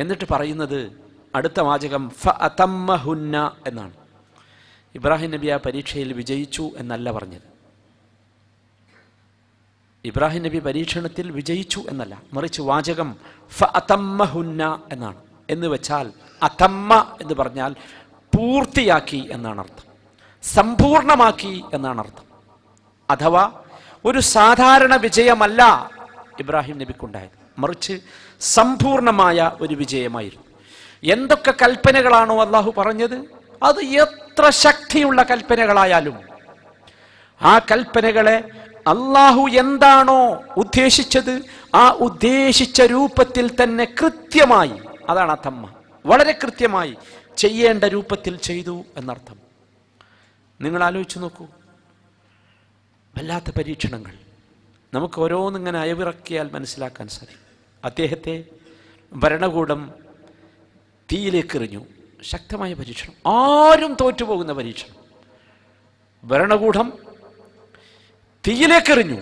എന്നിട്ട് പറയുന്നത് അടുത്ത വാചകം ഫ അതമ്മഹുന്ന എന്നാണ് ഇബ്രാഹിം നബി ആ പരീക്ഷയിൽ വിജയിച്ചു എന്നല്ല പറഞ്ഞത് ഇബ്രാഹിം നബി പരീക്ഷണത്തിൽ വിജയിച്ചു എന്നല്ല മറിച്ച് വാചകം ഫ അതമ്മഹുന്ന എന്നാണ് എന്ന് വെച്ചാൽ അതമ്മ എന്ന് പറഞ്ഞാൽ പൂർത്തിയാക്കി എന്നാണ് അർത്ഥം സമ്പൂർണമാക്കി എന്നാണ് അർത്ഥം അഥവാ ഒരു സാധാരണ വിജയമല്ല ഇബ്രാഹിം നബിക്കുണ്ടായത് മറിച്ച് സമ്പൂർണമായ ഒരു വിജയമായിരുന്നു എന്തൊക്കെ കൽപ്പനകളാണോ അള്ളാഹു പറഞ്ഞത് അത് എത്ര ശക്തിയുള്ള കൽപ്പനകളായാലും ആ കൽപ്പനകളെ അള്ളാഹു എന്താണോ ഉദ്ദേശിച്ചത് ആ ഉദ്ദേശിച്ച രൂപത്തിൽ തന്നെ കൃത്യമായി അതാണ് അത്തമ്മ വളരെ കൃത്യമായി ചെയ്യേണ്ട രൂപത്തിൽ ചെയ്തു എന്നർത്ഥം നിങ്ങൾ ആലോചിച്ചു നോക്കൂ വല്ലാത്ത പരീക്ഷണങ്ങൾ നമുക്ക് ഇങ്ങനെ അയവിറക്കിയാൽ മനസ്സിലാക്കാൻ സാധിക്കും അദ്ദേഹത്തെ ഭരണകൂടം തീയിലേക്ക് എറിഞ്ഞു ശക്തമായ പരീക്ഷണം ആരും തോറ്റുപോകുന്ന പരീക്ഷണം ഭരണകൂടം തീയിലേക്ക് എറിഞ്ഞു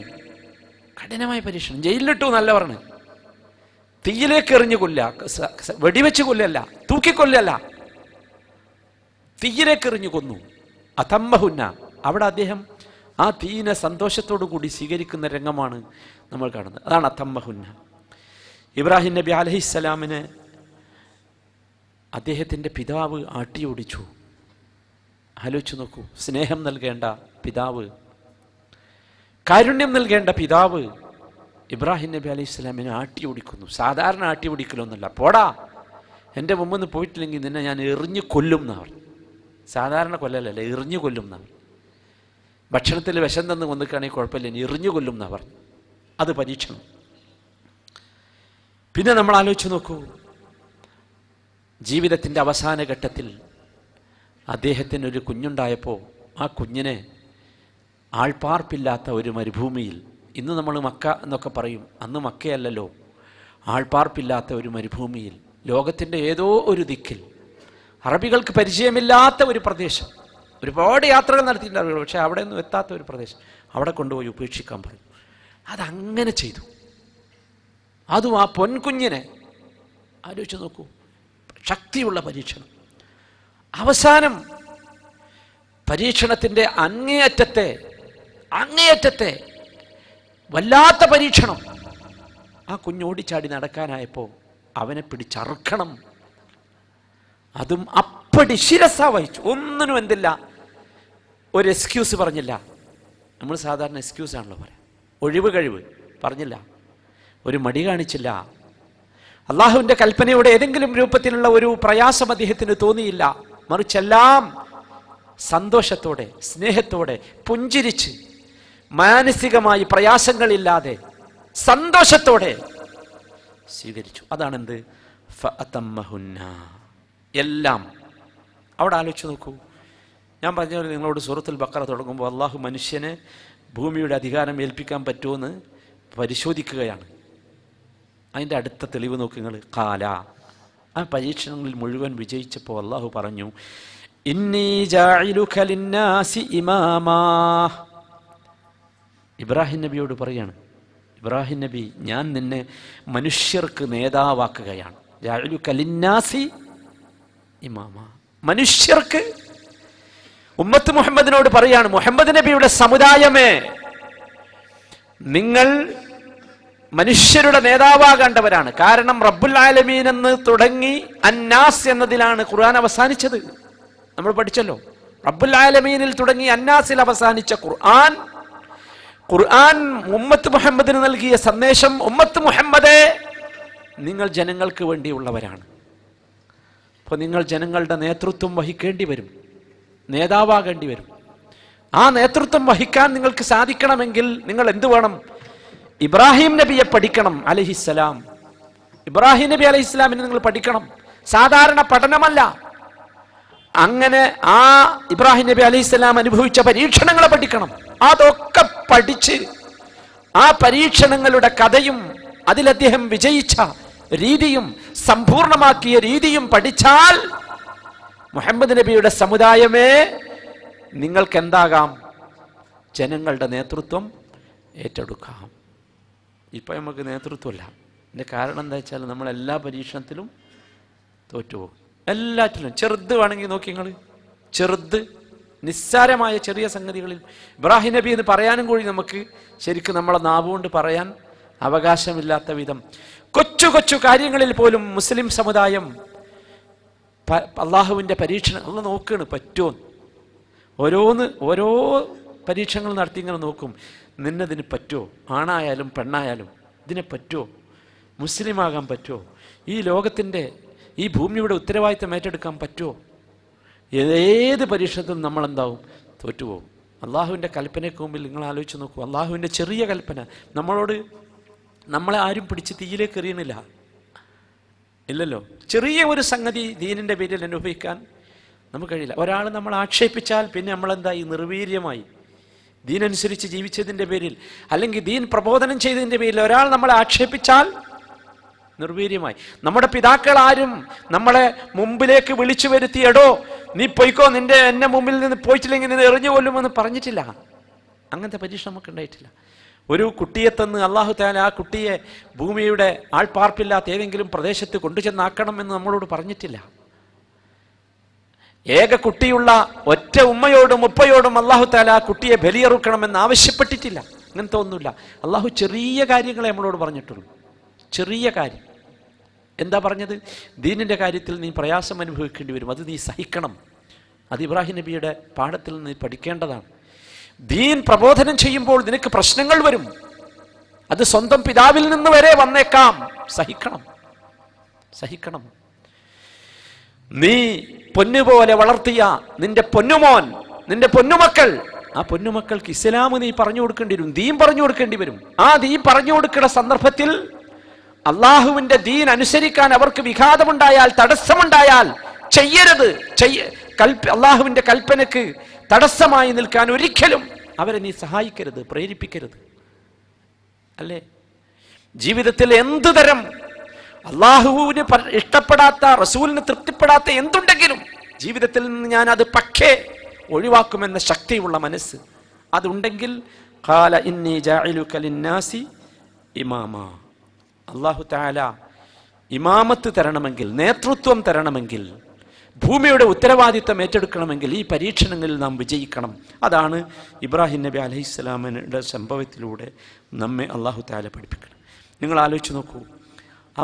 കഠിനമായ പരീക്ഷണം ജയിലിലിട്ടു നല്ല തീയിലേക്ക് എറിഞ്ഞു കൊല്ല വെടിവെച്ച് കൊല്ലല്ല തൂക്കിക്കൊല്ലല്ല എറിഞ്ഞു കൊന്നു അതമ്മഹുന്ന അവിടെ അദ്ദേഹം ആ തീയിനെ സന്തോഷത്തോടു കൂടി സ്വീകരിക്കുന്ന രംഗമാണ് നമ്മൾ കാണുന്നത് അതാണ് അത്തമ്മഹുന്ന ഇബ്രാഹിം നബി അലഹിസ്സലാമിന് അദ്ദേഹത്തിൻ്റെ പിതാവ് ആട്ടിയോടിച്ചു ആലോചിച്ച് നോക്കൂ സ്നേഹം നൽകേണ്ട പിതാവ് കാരുണ്യം നൽകേണ്ട പിതാവ് ഇബ്രാഹിം നബി അലൈഹി സ്വലാമിനെ ആട്ടി ഓടിക്കുന്നു സാധാരണ ആട്ടി ഓടിക്കലൊന്നുമല്ല പോടാ എൻ്റെ മുമ്പിൽ നിന്ന് പോയിട്ടില്ലെങ്കിൽ നിന്നെ ഞാൻ എറിഞ്ഞു കൊല്ലും എന്നാണ് സാധാരണ കൊല്ലലല്ല എറിഞ്ഞു കൊല്ലും എന്നാണ് ഭക്ഷണത്തിൽ വിഷം തന്ന് കൊന്നിക്കുകയാണെങ്കിൽ കുഴപ്പമില്ല ഇനി എറിഞ്ഞു കൊല്ലും എന്നാണ് പറഞ്ഞു അത് പരീക്ഷണം പിന്നെ നമ്മൾ ആലോചിച്ച് നോക്കൂ ജീവിതത്തിൻ്റെ അവസാന ഘട്ടത്തിൽ അദ്ദേഹത്തിന് ഒരു കുഞ്ഞുണ്ടായപ്പോൾ ആ കുഞ്ഞിനെ ആൾപ്പാർപ്പില്ലാത്ത ഒരു മരുഭൂമിയിൽ ഇന്ന് നമ്മൾ മക്ക എന്നൊക്കെ പറയും അന്ന് മക്കയല്ലല്ലോ ആൾപ്പാർപ്പില്ലാത്ത ഒരു മരുഭൂമിയിൽ ലോകത്തിൻ്റെ ഏതോ ഒരു ദിക്കിൽ അറബികൾക്ക് പരിചയമില്ലാത്ത ഒരു പ്രദേശം ഒരുപാട് യാത്രകൾ നടത്തിയിട്ടുണ്ടാവുക പക്ഷേ അവിടെ നിന്നും എത്താത്ത ഒരു പ്രദേശം അവിടെ കൊണ്ടുപോയി ഉപേക്ഷിക്കാൻ പറഞ്ഞു അതങ്ങനെ ചെയ്തു അതും ആ പൊൻകുഞ്ഞിനെ ആലോചിച്ച് നോക്കൂ ശക്തിയുള്ള പരീക്ഷണം അവസാനം പരീക്ഷണത്തിൻ്റെ അങ്ങേയറ്റത്തെ അങ്ങേയറ്റത്തെ വല്ലാത്ത പരീക്ഷണം ആ കുഞ്ഞോടിച്ചാടി നടക്കാനായപ്പോൾ അവനെ പിടിച്ചറുക്കണം അതും അപ്പടി ശിരസ വഹിച്ചു ഒന്നിനും എന്തില്ല ഒരു എക്സ്ക്യൂസ് പറഞ്ഞില്ല നമ്മൾ സാധാരണ എക്സ്ക്യൂസ് ആണല്ലോ പറയാം ഒഴിവ് കഴിവ് പറഞ്ഞില്ല ഒരു മടി കാണിച്ചില്ല അള്ളാഹുവിൻ്റെ കൽപ്പനയുടെ ഏതെങ്കിലും രൂപത്തിലുള്ള ഒരു പ്രയാസം അദ്ദേഹത്തിന് തോന്നിയില്ല മറിച്ചെല്ലാം സന്തോഷത്തോടെ സ്നേഹത്തോടെ പുഞ്ചിരിച്ച് മാനസികമായി പ്രയാസങ്ങളില്ലാതെ സന്തോഷത്തോടെ സ്വീകരിച്ചു അതാണെന്ത് എല്ലാം അവിടെ ആലോചിച്ച് നോക്കൂ ഞാൻ പറഞ്ഞ പോലെ നിങ്ങളോട് സൂറത്തുൽ ബക്കറ തുടങ്ങുമ്പോൾ അള്ളാഹു മനുഷ്യന് ഭൂമിയുടെ അധികാരം ഏൽപ്പിക്കാൻ പറ്റുമെന്ന് പരിശോധിക്കുകയാണ് അതിൻ്റെ അടുത്ത തെളിവ് നോക്കി നിങ്ങൾ കാല ആ പരീക്ഷണങ്ങളിൽ മുഴുവൻ വിജയിച്ചപ്പോൾ അള്ളാഹു പറഞ്ഞു ഇബ്രാഹിം നബിയോട് പറയാണ് ഇബ്രാഹിം നബി ഞാൻ നിന്നെ മനുഷ്യർക്ക് നേതാവാക്കുകയാണ് ഇമാമ മനുഷ്യർക്ക് ഉമ്മത്ത് മുഹമ്മദിനോട് പറയാണ് മുഹമ്മദ് നബിയുടെ സമുദായമേ നിങ്ങൾ മനുഷ്യരുടെ നേതാവാകേണ്ടവരാണ് കാരണം റബ്ബുൽ ആലമീൻ എന്ന് തുടങ്ങി അന്നാസ് എന്നതിലാണ് ഖുർആൻ അവസാനിച്ചത് നമ്മൾ പഠിച്ചല്ലോ റബ്ബുൽ ആലമീനിൽ തുടങ്ങി അന്നാസിൽ അവസാനിച്ച ഖുർആൻ ഖുർആൻ ഉമ്മത്ത് മുഹമ്മദിന് നൽകിയ സന്ദേശം ഉമ്മത്ത് മുഹമ്മദേ നിങ്ങൾ ജനങ്ങൾക്ക് വേണ്ടിയുള്ളവരാണ് അപ്പൊ നിങ്ങൾ ജനങ്ങളുടെ നേതൃത്വം വഹിക്കേണ്ടി വരും നേതാവാകേണ്ടി വരും ആ നേതൃത്വം വഹിക്കാൻ നിങ്ങൾക്ക് സാധിക്കണമെങ്കിൽ നിങ്ങൾ എന്തു വേണം ഇബ്രാഹിം നബിയെ പഠിക്കണം അലഹിസ്സലാം ഇബ്രാഹിം നബി അലഹിസ്സലാമിനെ നിങ്ങൾ പഠിക്കണം സാധാരണ പഠനമല്ല അങ്ങനെ ആ ഇബ്രാഹിം നബി അലഹിസ്സലാം അനുഭവിച്ച പരീക്ഷണങ്ങളെ പഠിക്കണം അതൊക്കെ പഠിച്ച് ആ പരീക്ഷണങ്ങളുടെ കഥയും അതിലദ്ദേഹം വിജയിച്ച രീതിയും സമ്പൂർണമാക്കിയ രീതിയും പഠിച്ചാൽ മുഹമ്മദ് നബിയുടെ സമുദായമേ നിങ്ങൾക്ക് എന്താകാം ജനങ്ങളുടെ നേതൃത്വം ഏറ്റെടുക്കാം ഇപ്പം നമുക്ക് നേതൃത്വമില്ല എൻ്റെ കാരണം എന്താ വെച്ചാൽ നമ്മൾ എല്ലാ പരീക്ഷണത്തിലും തോറ്റുപോകും എല്ലാറ്റിലും ചെറുത് വേണമെങ്കിൽ നോക്കി നിങ്ങൾ ചെറുത് നിസ്സാരമായ ചെറിയ സംഗതികളിൽ ഇബ്രാഹിം നബി എന്ന് പറയാനും കൂടി നമുക്ക് ശരിക്കും നമ്മളെ നാവുകൊണ്ട് പറയാൻ അവകാശമില്ലാത്ത വിധം കൊച്ചു കൊച്ചു കാര്യങ്ങളിൽ പോലും മുസ്ലിം സമുദായം അള്ളാഹുവിൻ്റെ പരീക്ഷണം അള്ള നോക്കുകയാണ് പറ്റുമോ ഓരോന്ന് ഓരോ പരീക്ഷണങ്ങൾ നടത്തി ഇങ്ങനെ നോക്കും നിന്നതിന് പറ്റുമോ ആണായാലും പെണ്ണായാലും ഇതിനെ പറ്റുമോ മുസ്ലിമാകാൻ പറ്റുമോ ഈ ലോകത്തിൻ്റെ ഈ ഭൂമിയുടെ ഉത്തരവാദിത്തം ഏറ്റെടുക്കാൻ പറ്റുമോ ഏത് പരീക്ഷണത്തിലും നമ്മളെന്താവും തോറ്റുപോകും അള്ളാഹുവിൻ്റെ കൽപ്പനയ്ക്ക് മുമ്പിൽ നിങ്ങൾ ആലോചിച്ച് നോക്കൂ അള്ളാഹുവിൻ്റെ ചെറിയ കൽപ്പന നമ്മളോട് നമ്മളെ ആരും പിടിച്ച് തീയിലേക്ക് എറിയണില്ല ഇല്ലല്ലോ ചെറിയ ഒരു സംഗതി ദീനിൻ്റെ പേരിൽ അനുഭവിക്കാൻ നമുക്ക് കഴിയില്ല ഒരാൾ നമ്മൾ ആക്ഷേപിച്ചാൽ പിന്നെ നമ്മളെന്തായി നിർവീര്യമായി ദീനനുസരിച്ച് ജീവിച്ചതിൻ്റെ പേരിൽ അല്ലെങ്കിൽ ദീൻ പ്രബോധനം ചെയ്തതിൻ്റെ പേരിൽ ഒരാൾ നമ്മളെ ആക്ഷേപിച്ചാൽ നിർവീര്യമായി നമ്മുടെ പിതാക്കൾ ആരും നമ്മളെ മുമ്പിലേക്ക് വിളിച്ചു വരുത്തിയടോ നീ പൊയ്ക്കോ നിന്റെ എന്നെ മുമ്പിൽ നിന്ന് പോയിട്ടില്ലെങ്കിൽ നിന്ന് എറിഞ്ഞു കൊല്ലുമെന്ന് പറഞ്ഞിട്ടില്ല അങ്ങനത്തെ പരീക്ഷ നമുക്ക് ഉണ്ടായിട്ടില്ല ഒരു കുട്ടിയെ തന്ന് അള്ളാഹു താല ആ കുട്ടിയെ ഭൂമിയുടെ ആൾപ്പാർപ്പില്ലാത്ത ഏതെങ്കിലും പ്രദേശത്ത് കൊണ്ടുചെന്നാക്കണം എന്ന് നമ്മളോട് പറഞ്ഞിട്ടില്ല ഏക കുട്ടിയുള്ള ഒറ്റ ഉമ്മയോടും ഉപ്പയോടും അള്ളാഹു താല ആ കുട്ടിയെ ബലിയറുക്കണമെന്ന് ആവശ്യപ്പെട്ടിട്ടില്ല അങ്ങനത്തെ ഒന്നുമില്ല അള്ളാഹു ചെറിയ കാര്യങ്ങളെ നമ്മളോട് പറഞ്ഞിട്ടുള്ളൂ ചെറിയ കാര്യം എന്താ പറഞ്ഞത് ദീനിൻ്റെ കാര്യത്തിൽ നീ പ്രയാസം അനുഭവിക്കേണ്ടി വരും അത് നീ സഹിക്കണം അത് ഇബ്രാഹിം നബിയുടെ പാഠത്തിൽ നീ പഠിക്കേണ്ടതാണ് ദീൻ പ്രബോധനം ചെയ്യുമ്പോൾ നിനക്ക് പ്രശ്നങ്ങൾ വരും അത് സ്വന്തം പിതാവിൽ നിന്ന് വരെ വന്നേക്കാം സഹിക്കണം സഹിക്കണം നീ പൊന്നുപോലെ വളർത്തിയ നിന്റെ പൊന്നുമോൻ നിന്റെ പൊന്നുമക്കൾ ആ പൊന്നുമക്കൾക്ക് ഇസ്ലാം നീ പറഞ്ഞു കൊടുക്കേണ്ടി വരും ദീൻ പറഞ്ഞു കൊടുക്കേണ്ടി വരും ആ ദീൻ പറഞ്ഞു കൊടുക്കുന്ന സന്ദർഭത്തിൽ അള്ളാഹുവിന്റെ ദീൻ അനുസരിക്കാൻ അവർക്ക് വിഘാതമുണ്ടായാൽ തടസ്സമുണ്ടായാൽ ചെയ്യരുത് ചെയ്യ കൽപ്പ അള്ളാഹുവിന്റെ കൽപ്പനക്ക് തടസ്സമായി നിൽക്കാൻ ഒരിക്കലും അവരെ നീ സഹായിക്കരുത് പ്രേരിപ്പിക്കരുത് അല്ലേ ജീവിതത്തിൽ എന്തു തരം അള്ളാഹുവിന് ഇഷ്ടപ്പെടാത്ത റസൂലിന് തൃപ്തിപ്പെടാത്ത എന്തുണ്ടെങ്കിലും ജീവിതത്തിൽ നിന്ന് ഞാൻ അത് പക്ഷേ ഒഴിവാക്കുമെന്ന ശക്തിയുള്ള മനസ്സ് അതുണ്ടെങ്കിൽ കാല ഇന്നി ജാഇലുക്കലിന്നാസി അള്ളാഹു താല ഇമാമത്ത് തരണമെങ്കിൽ നേതൃത്വം തരണമെങ്കിൽ ഭൂമിയുടെ ഉത്തരവാദിത്വം ഏറ്റെടുക്കണമെങ്കിൽ ഈ പരീക്ഷണങ്ങളിൽ നാം വിജയിക്കണം അതാണ് ഇബ്രാഹിം നബി അലഹിസ്സലാമിൻ്റെ സംഭവത്തിലൂടെ നമ്മെ അള്ളാഹു താല പഠിപ്പിക്കണം നിങ്ങൾ ആലോചിച്ച് നോക്കൂ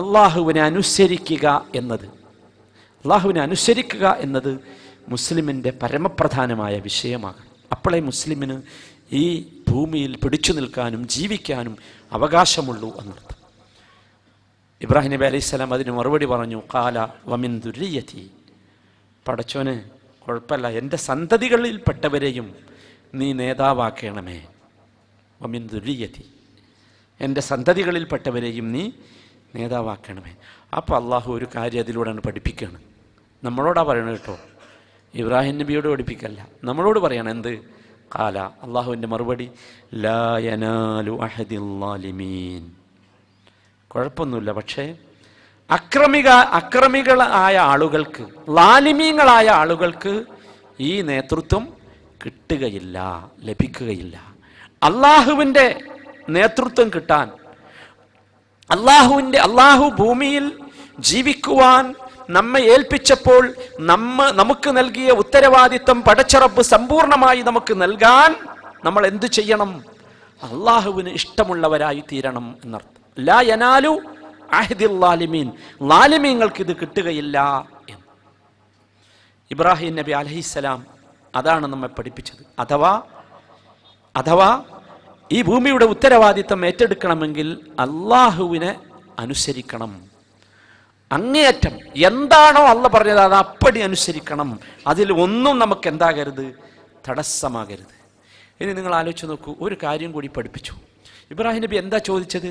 അള്ളാഹുവിനെ അനുസരിക്കുക എന്നത് അള്ളാഹുവിനെ അനുസരിക്കുക എന്നത് മുസ്ലിമിൻ്റെ പരമപ്രധാനമായ വിഷയമാകണം അപ്പോളെ മുസ്ലിമിന് ഈ ഭൂമിയിൽ പിടിച്ചു നിൽക്കാനും ജീവിക്കാനും അവകാശമുള്ളൂ എന്നർത്ഥം ഇബ്രാഹിം നബി അലൈഹിസ്സലാം അതിന് മറുപടി പറഞ്ഞു കാല വമിൻ ദുരിയത്തി പടച്ചോന് കുഴപ്പമില്ല എൻ്റെ സന്തതികളിൽപ്പെട്ടവരെയും നീ നേതാവാക്കണമേ ഒമിൻ ദുരിയതി എൻ്റെ സന്തതികളിൽപ്പെട്ടവരെയും നീ നേതാവാക്കണമേ അപ്പോൾ അള്ളാഹു ഒരു കാര്യം അതിലൂടെയാണ് പഠിപ്പിക്കുകയാണ് നമ്മളോടാ പറയണത് കേട്ടോ ഇബ്രാഹിം നബിയോട് പഠിപ്പിക്കല്ല നമ്മളോട് പറയണം എന്ത് കാല അള്ളാഹുവിൻ്റെ മറുപടി ലായനാലു അഹദിമീൻ കുഴപ്പമൊന്നുമില്ല പക്ഷേ അക്രമിക അക്രമികളായ ആളുകൾക്ക് ലാലിമീങ്ങളായ ആളുകൾക്ക് ഈ നേതൃത്വം കിട്ടുകയില്ല ലഭിക്കുകയില്ല അള്ളാഹുവിൻ്റെ നേതൃത്വം കിട്ടാൻ അള്ളാഹുവിൻ്റെ അള്ളാഹു ഭൂമിയിൽ ജീവിക്കുവാൻ നമ്മെ ഏൽപ്പിച്ചപ്പോൾ നമ്മ നമുക്ക് നൽകിയ ഉത്തരവാദിത്തം പടച്ചറപ്പ് സമ്പൂർണമായി നമുക്ക് നൽകാൻ നമ്മൾ എന്തു ചെയ്യണം അള്ളാഹുവിന് ഇഷ്ടമുള്ളവരായി തീരണം എന്നർത്ഥം ലാ യനാലു ലാലിമീങ്ങൾക്ക് ഇത് കിട്ടുകയില്ല എന്ന് ഇബ്രാഹിം നബി അലഹിസ്സലാം അതാണ് നമ്മെ പഠിപ്പിച്ചത് അഥവാ അഥവാ ഈ ഭൂമിയുടെ ഉത്തരവാദിത്തം ഏറ്റെടുക്കണമെങ്കിൽ അള്ളാഹുവിനെ അനുസരിക്കണം അങ്ങേയറ്റം എന്താണോ അല്ല പറഞ്ഞത് അത് അപ്പടി അനുസരിക്കണം അതിൽ ഒന്നും നമുക്ക് എന്താകരുത് തടസ്സമാകരുത് ഇനി നിങ്ങൾ ആലോചിച്ച് നോക്കൂ ഒരു കാര്യം കൂടി പഠിപ്പിച്ചു ഇബ്രാഹിം നബി എന്താ ചോദിച്ചത്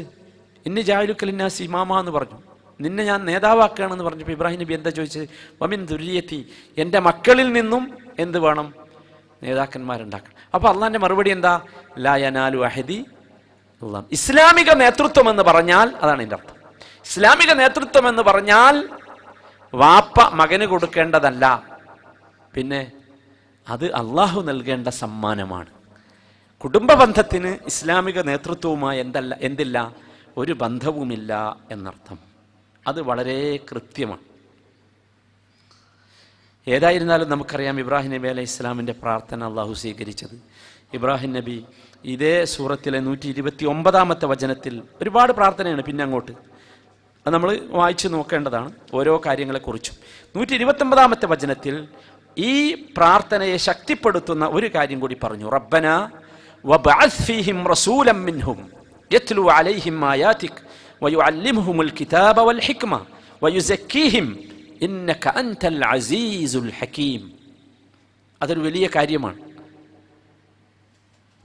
ഇന്ന് ജാലുക്കലിന്നാസ് ഇമാമ എന്ന് പറഞ്ഞു നിന്നെ ഞാൻ നേതാവാക്കുകയാണെന്ന് പറഞ്ഞപ്പോൾ ഇബ്രാഹിം നബി എന്താ ചോദിച്ചത് വമിൻ ദുരിയത്തി എൻ്റെ മക്കളിൽ നിന്നും എന്ത് വേണം നേതാക്കന്മാരുണ്ടാക്കണം അപ്പോൾ അള്ളാൻ്റെ മറുപടി എന്താ ലായനാലു അഹദി ഇസ്ലാമിക നേതൃത്വം എന്ന് പറഞ്ഞാൽ അതാണ് എൻ്റെ അർത്ഥം ഇസ്ലാമിക നേതൃത്വം എന്ന് പറഞ്ഞാൽ വാപ്പ മകന് കൊടുക്കേണ്ടതല്ല പിന്നെ അത് അള്ളാഹു നൽകേണ്ട സമ്മാനമാണ് കുടുംബ ബന്ധത്തിന് ഇസ്ലാമിക നേതൃത്വവുമായി എന്തല്ല എന്തില്ല ഒരു ബന്ധവുമില്ല എന്നർത്ഥം അത് വളരെ കൃത്യമാണ് ഏതായിരുന്നാലും നമുക്കറിയാം ഇബ്രാഹിം നബി അലൈഹി ഇസ്ലാമിൻ്റെ പ്രാർത്ഥന അള്ളാഹു സ്വീകരിച്ചത് ഇബ്രാഹിം നബി ഇതേ സൂറത്തിലെ നൂറ്റി ഇരുപത്തി ഒമ്പതാമത്തെ വചനത്തിൽ ഒരുപാട് പ്രാർത്ഥനയാണ് പിന്നെ അങ്ങോട്ട് അത് നമ്മൾ വായിച്ചു നോക്കേണ്ടതാണ് ഓരോ കാര്യങ്ങളെക്കുറിച്ചും നൂറ്റി ഇരുപത്തൊമ്പതാമത്തെ വചനത്തിൽ ഈ പ്രാർത്ഥനയെ ശക്തിപ്പെടുത്തുന്ന ഒരു കാര്യം കൂടി പറഞ്ഞു റബ്ബന വബഅസ് ഫീഹിം റസൂലം മിൻഹും يتلو عليهم آياتك ويعلمهم الكتاب والحكمة ويزكيهم إنك أنت العزيز الحكيم അതൊരു വലിയ കാര്യമാണ്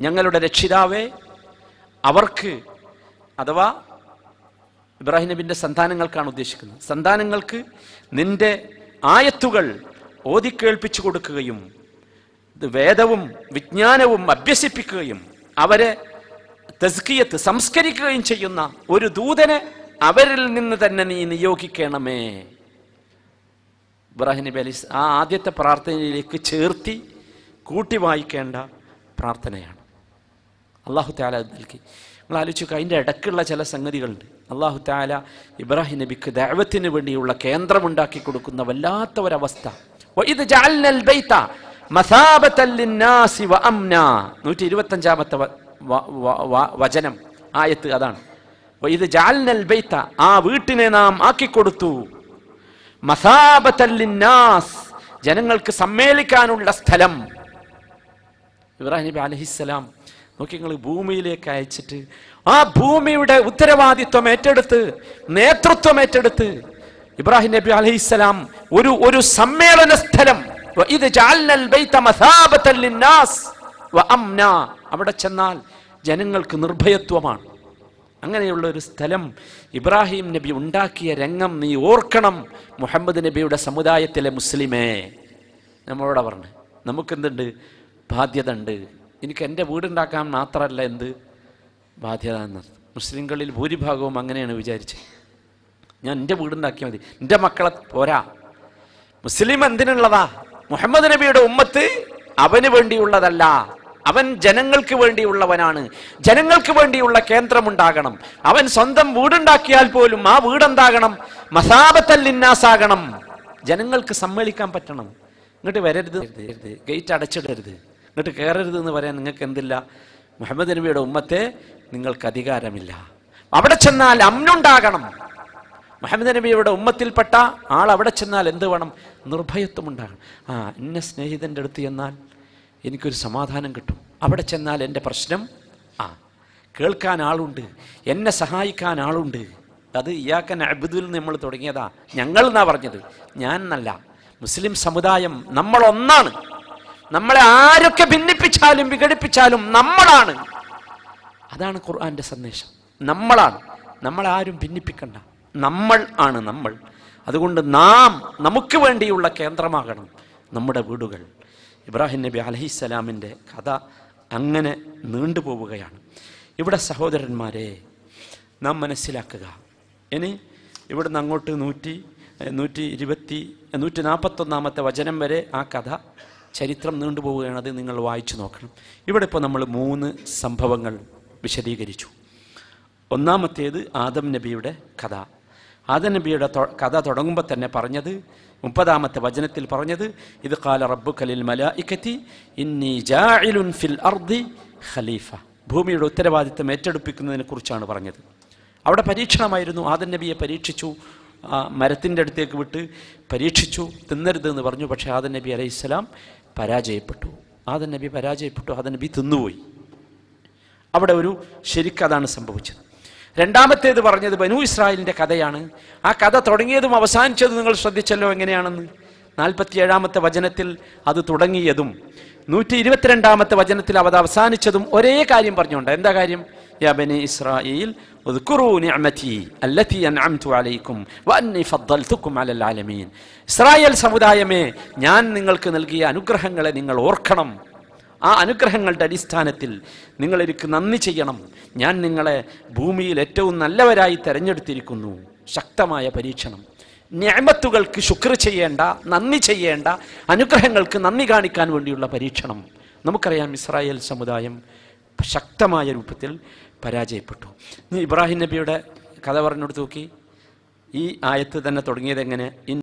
ഞങ്ങളുടെ രക്ഷിതാവെ അവർക്ക് അഥവാ ഇബ്രാഹിം നബിൻ്റെ സന്താനങ്ങൾക്കാണ് ഉദ്ദേശിക്കുന്നത് സന്താനങ്ങൾക്ക് നിന്റെ ആയത്തുകൾ ഓതിക്കേൾപ്പിച്ചു കൊടുക്കുകയും വേദവും വിജ്ഞാനവും അഭ്യസിപ്പിക്കുകയും അവരെ തസ്കിയത്ത് സംസ്കരിക്കുകയും ചെയ്യുന്ന ഒരു ദൂതനെ അവരിൽ നിന്ന് തന്നെ നീ നിയോഗിക്കണമേ ഇബ്രാഹിം നബി അലി ആ ആദ്യത്തെ പ്രാർത്ഥനയിലേക്ക് ചേർത്തി കൂട്ടി വായിക്കേണ്ട പ്രാർത്ഥനയാണ് അള്ളാഹു താല നൽകി നിങ്ങൾ ആലോചിച്ചു അതിൻ്റെ ഇടക്കുള്ള ചില സംഗതികളുണ്ട് അള്ളാഹു താല ഇബ്രാഹിം നബിക്ക് ദൈവത്തിന് വേണ്ടിയുള്ള കേന്ദ്രമുണ്ടാക്കി കൊടുക്കുന്ന വല്ലാത്ത ഒരവസ്ഥ നൂറ്റി ഇരുപത്തഞ്ചാമത്തെ വചനം ആയത്ത് അതാണ് ഇത് ജാൽനൽ ബൈത്ത ആ വീട്ടിനെ നാം ആക്കിക്കൊടുത്തു മസാബത്തല്ലിന്നാസ് ജനങ്ങൾക്ക് സമ്മേളിക്കാനുള്ള സ്ഥലം ഇബ്രാഹിം നബി അലഹിസ്സലാം നോക്കി നിങ്ങൾ ഭൂമിയിലേക്ക് അയച്ചിട്ട് ആ ഭൂമിയുടെ ഉത്തരവാദിത്വം ഏറ്റെടുത്ത് നേതൃത്വം ഏറ്റെടുത്ത് ഇബ്രാഹിം നബി അലഹിസ്സലാം ഒരു ഒരു സമ്മേളന സ്ഥലം ഇത് ജാൽനൽ ബൈത്ത മസാബത്തല്ലിന്നാസ് അവിടെ ചെന്നാൽ ജനങ്ങൾക്ക് നിർഭയത്വമാണ് അങ്ങനെയുള്ള ഒരു സ്ഥലം ഇബ്രാഹിം നബി ഉണ്ടാക്കിയ രംഗം നീ ഓർക്കണം മുഹമ്മദ് നബിയുടെ സമുദായത്തിലെ മുസ്ലിമേ നമ്മളോട് പറഞ്ഞു നമുക്കെന്തുണ്ട് ബാധ്യത ഉണ്ട് എനിക്ക് എൻ്റെ വീടുണ്ടാക്കാൻ മാത്രമല്ല എന്ത് ബാധ്യത എന്നർത്ഥം മുസ്ലിങ്ങളിൽ ഭൂരിഭാഗവും അങ്ങനെയാണ് വിചാരിച്ചത് ഞാൻ എൻ്റെ വീടുണ്ടാക്കിയാൽ മതി എൻ്റെ മക്കളെ പോരാ മുസ്ലിം എന്തിനുള്ളതാ മുഹമ്മദ് നബിയുടെ ഉമ്മത്ത് അവന് വേണ്ടിയുള്ളതല്ല അവൻ ജനങ്ങൾക്ക് വേണ്ടിയുള്ളവനാണ് ജനങ്ങൾക്ക് വേണ്ടിയുള്ള കേന്ദ്രമുണ്ടാകണം അവൻ സ്വന്തം വീടുണ്ടാക്കിയാൽ പോലും ആ വീടെന്താകണം മസാബത്തല്ലിന്നാസാകണം ജനങ്ങൾക്ക് സമ്മേളിക്കാൻ പറ്റണം ഇങ്ങോട്ട് വരരുത് ഗേറ്റ് അടച്ചിടരുത് ഇങ്ങോട്ട് കയറരുത് എന്ന് പറയാൻ നിങ്ങൾക്ക് എന്തില്ല മുഹമ്മദ് നബിയുടെ ഉമ്മത്തെ നിങ്ങൾക്ക് അധികാരമില്ല അവിടെ ചെന്നാൽ അമ്നുണ്ടാകണം മുഹമ്മദ് നബിയുടെ ഉമ്മത്തിൽപ്പെട്ട ആൾ അവിടെ ചെന്നാൽ എന്ത് വേണം നിർഭയത്വം ഉണ്ടാകണം ആ എന്നെ സ്നേഹിതൻ്റെ അടുത്ത് ചെന്നാൽ എനിക്കൊരു സമാധാനം കിട്ടും അവിടെ ചെന്നാൽ എൻ്റെ പ്രശ്നം ആ കേൾക്കാൻ ആളുണ്ട് എന്നെ സഹായിക്കാൻ ആളുണ്ട് അത് ഇയാക്കൻ അബുദുൽ നമ്മൾ തുടങ്ങിയതാ ഞങ്ങൾ എന്നാ പറഞ്ഞത് ഞാൻ എന്നല്ല മുസ്ലിം സമുദായം നമ്മൾ ഒന്നാണ് നമ്മളെ ആരൊക്കെ ഭിന്നിപ്പിച്ചാലും വിഘടിപ്പിച്ചാലും നമ്മളാണ് അതാണ് ഖുർആന്റെ സന്ദേശം നമ്മളാണ് നമ്മളാരും ഭിന്നിപ്പിക്കണ്ട നമ്മൾ ആണ് നമ്മൾ അതുകൊണ്ട് നാം നമുക്ക് വേണ്ടിയുള്ള കേന്ദ്രമാകണം നമ്മുടെ വീടുകൾ ഇബ്രാഹിം നബി അലഹിസ്സലാമിൻ്റെ കഥ അങ്ങനെ നീണ്ടുപോവുകയാണ് ഇവിടെ സഹോദരന്മാരെ നാം മനസ്സിലാക്കുക ഇനി ഇവിടുന്ന് അങ്ങോട്ട് നൂറ്റി നൂറ്റി ഇരുപത്തി നൂറ്റി നാൽപ്പത്തൊന്നാമത്തെ വചനം വരെ ആ കഥ ചരിത്രം നീണ്ടുപോവുകയാണ് അത് നിങ്ങൾ വായിച്ചു നോക്കണം ഇവിടെ ഇപ്പോൾ നമ്മൾ മൂന്ന് സംഭവങ്ങൾ വിശദീകരിച്ചു ഒന്നാമത്തേത് ആദം നബിയുടെ കഥ നബിയുടെ കഥ തുടങ്ങുമ്പോൾ തന്നെ പറഞ്ഞത് മുപ്പതാമത്തെ വചനത്തിൽ പറഞ്ഞത് ഇത് കാല റബ്ബു കലിൽ മലായിക്കത്തി ഇന്നി ജാഇലുൻ ഫിൽ അർദി ഖലീഫ ഭൂമിയുടെ ഉത്തരവാദിത്തം ഏറ്റെടുപ്പിക്കുന്നതിനെ കുറിച്ചാണ് പറഞ്ഞത് അവിടെ പരീക്ഷണമായിരുന്നു ആദൻ നബിയെ പരീക്ഷിച്ചു മരത്തിൻ്റെ അടുത്തേക്ക് വിട്ട് പരീക്ഷിച്ചു തിന്നരുത് എന്ന് പറഞ്ഞു പക്ഷേ ആദൻ നബി അലൈഹി ഇസ്ലാം പരാജയപ്പെട്ടു ആദൻ നബി പരാജയപ്പെട്ടു ആദൻ നബി തിന്നുപോയി അവിടെ ഒരു ശരിക്കതാണ് സംഭവിച്ചത് രണ്ടാമത്തേത് പറഞ്ഞത് ബനു ഇസ്രായേലിന്റെ കഥയാണ് ആ കഥ തുടങ്ങിയതും അവസാനിച്ചതും നിങ്ങൾ ശ്രദ്ധിച്ചല്ലോ എങ്ങനെയാണെന്ന് ഏഴാമത്തെ വചനത്തിൽ അത് തുടങ്ങിയതും നൂറ്റി ഇരുപത്തിരണ്ടാമത്തെ വചനത്തിൽ അവത് അവസാനിച്ചതും ഒരേ കാര്യം പറഞ്ഞുകൊണ്ട് എന്താ കാര്യം يا بني اذكروا نعمتي التي عليكم فضلتكم على العالمين സമുദായമേ ഞാൻ നിങ്ങൾക്ക് നൽകിയ അനുഗ്രഹങ്ങളെ നിങ്ങൾ ഓർക്കണം ആ അനുഗ്രഹങ്ങളുടെ അടിസ്ഥാനത്തിൽ നിങ്ങൾ എനിക്ക് നന്ദി ചെയ്യണം ഞാൻ നിങ്ങളെ ഭൂമിയിൽ ഏറ്റവും നല്ലവരായി തെരഞ്ഞെടുത്തിരിക്കുന്നു ശക്തമായ പരീക്ഷണം ഞാമത്തുകൾക്ക് ശുക്ർ ചെയ്യേണ്ട നന്ദി ചെയ്യേണ്ട അനുഗ്രഹങ്ങൾക്ക് നന്ദി കാണിക്കാൻ വേണ്ടിയുള്ള പരീക്ഷണം നമുക്കറിയാം ഇസ്രായേൽ സമുദായം ശക്തമായ രൂപത്തിൽ പരാജയപ്പെട്ടു ഇബ്രാഹിം നബിയുടെ കഥ പറഞ്ഞെടുത്ത് നോക്കി ഈ ആയത്ത് തന്നെ തുടങ്ങിയത് എങ്ങനെ